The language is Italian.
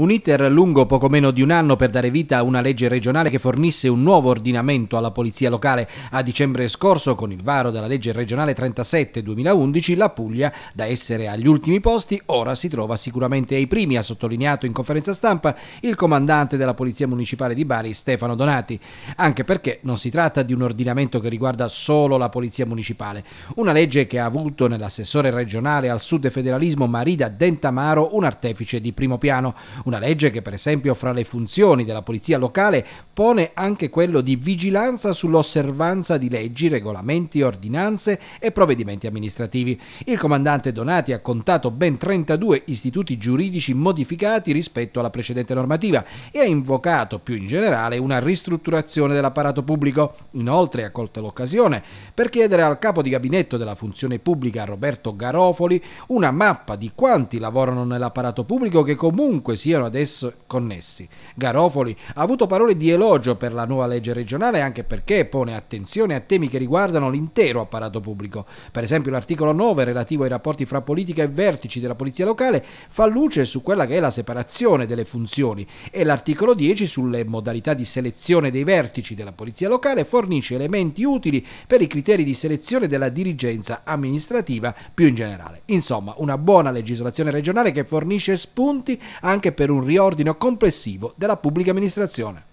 Un iter lungo poco meno di un anno per dare vita a una legge regionale che fornisse un nuovo ordinamento alla polizia locale. A dicembre scorso, con il varo della legge regionale 37-2011, la Puglia, da essere agli ultimi posti, ora si trova sicuramente ai primi, ha sottolineato in conferenza stampa il comandante della Polizia Municipale di Bari, Stefano Donati. Anche perché non si tratta di un ordinamento che riguarda solo la Polizia Municipale. Una legge che ha avuto nell'assessore regionale al sud federalismo Marida Dentamaro un artefice di primo piano una legge che per esempio fra le funzioni della polizia locale pone anche quello di vigilanza sull'osservanza di leggi, regolamenti, ordinanze e provvedimenti amministrativi. Il comandante Donati ha contato ben 32 istituti giuridici modificati rispetto alla precedente normativa e ha invocato più in generale una ristrutturazione dell'apparato pubblico. Inoltre ha colto l'occasione per chiedere al capo di gabinetto della funzione pubblica Roberto Garofoli una mappa di quanti lavorano nell'apparato pubblico che comunque siano appaiono adesso connessi. Garofoli ha avuto parole di elogio per la nuova legge regionale anche perché pone attenzione a temi che riguardano l'intero apparato pubblico. Per esempio l'articolo 9 relativo ai rapporti fra politica e vertici della polizia locale fa luce su quella che è la separazione delle funzioni e l'articolo 10 sulle modalità di selezione dei vertici della polizia locale fornisce elementi utili per i criteri di selezione della dirigenza amministrativa più in generale. Insomma, una buona legislazione regionale che fornisce spunti anche per per un riordino complessivo della pubblica amministrazione.